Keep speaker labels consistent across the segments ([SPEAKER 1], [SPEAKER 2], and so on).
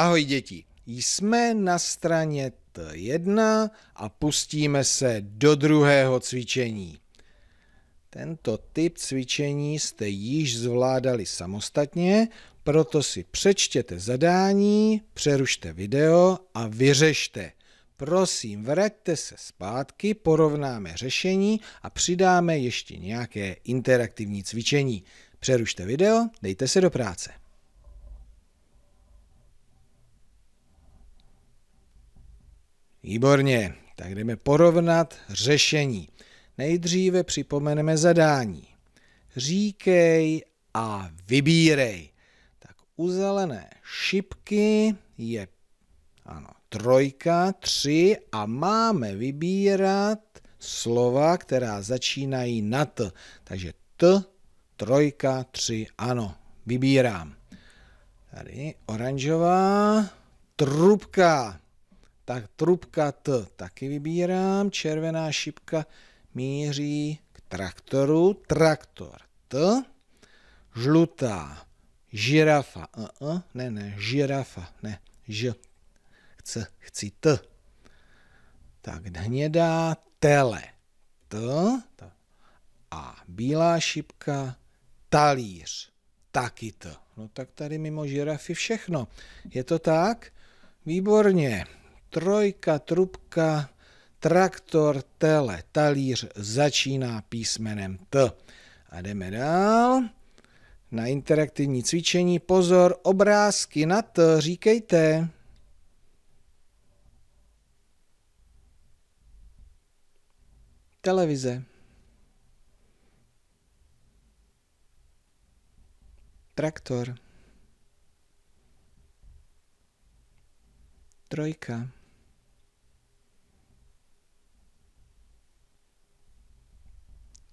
[SPEAKER 1] Ahoj děti, jsme na straně T1 a pustíme se do druhého cvičení. Tento typ cvičení jste již zvládali samostatně, proto si přečtěte zadání, přerušte video a vyřešte. Prosím, vraťte se zpátky, porovnáme řešení a přidáme ještě nějaké interaktivní cvičení. Přerušte video, dejte se do práce. Výborně, tak jdeme porovnat řešení. Nejdříve připomeneme zadání. Říkej a vybírej. Tak u zelené šipky je ano, trojka, tři a máme vybírat slova, která začínají na t. Takže t, trojka, tři, ano, vybírám. Tady oranžová trubka. Tak trubka T taky vybírám, červená šipka míří k traktoru, traktor T, žlutá žirafa, uh, uh, ne, ne, žirafa, ne, ž, chce, chci T. Tak hnědá tele, T, a bílá šipka, talíř, taky T. No tak tady mimo žirafy všechno. Je to tak? Výborně trojka, trubka, traktor, tele, talíř začíná písmenem T. A jdeme dál na interaktivní cvičení. Pozor, obrázky na T, říkejte. Televize. Traktor. Trojka.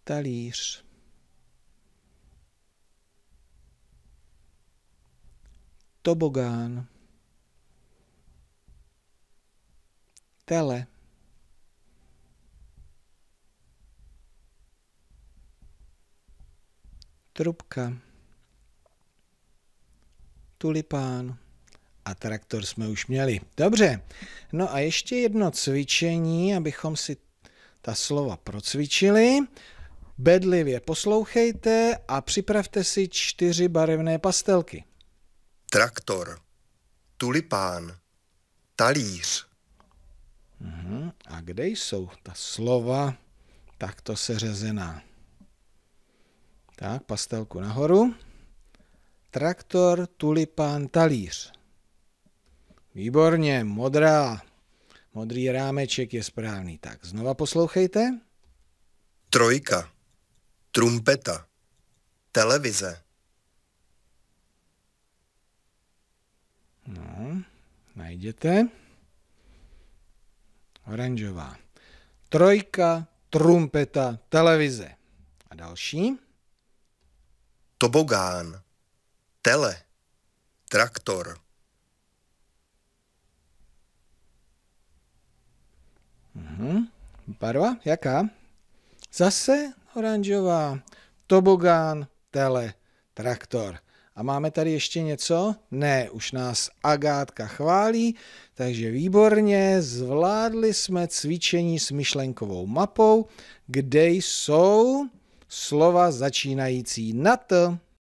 [SPEAKER 1] talíř. Tobogán. Tele. Trubka. Tulipán. A traktor jsme už měli. Dobře. No a ještě jedno cvičení, abychom si ta slova procvičili. Bedlivě poslouchejte a připravte si čtyři barevné pastelky. Traktor, tulipán, talíř. Uhum. A kde jsou ta slova takto seřezená? Tak, pastelku nahoru. Traktor, tulipán, talíř. Výborně, modrá. Modrý rámeček je správný. Tak, znova poslouchejte. Trojka. Trumpeta. Televize. No, najděte. Oranžová. Trojka, trumpeta, televize. A další? Tobogán, tele, traktor. Mhm. Barva? Jaká? Zase oranžová, tobogán, tele, traktor. A máme tady ještě něco? Ne, už nás Agátka chválí, takže výborně, zvládli jsme cvičení s myšlenkovou mapou, kde jsou slova začínající na T.